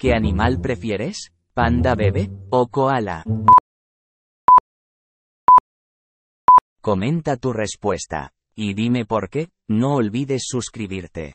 ¿Qué animal prefieres? ¿Panda bebé o koala? Comenta tu respuesta. Y dime por qué, no olvides suscribirte.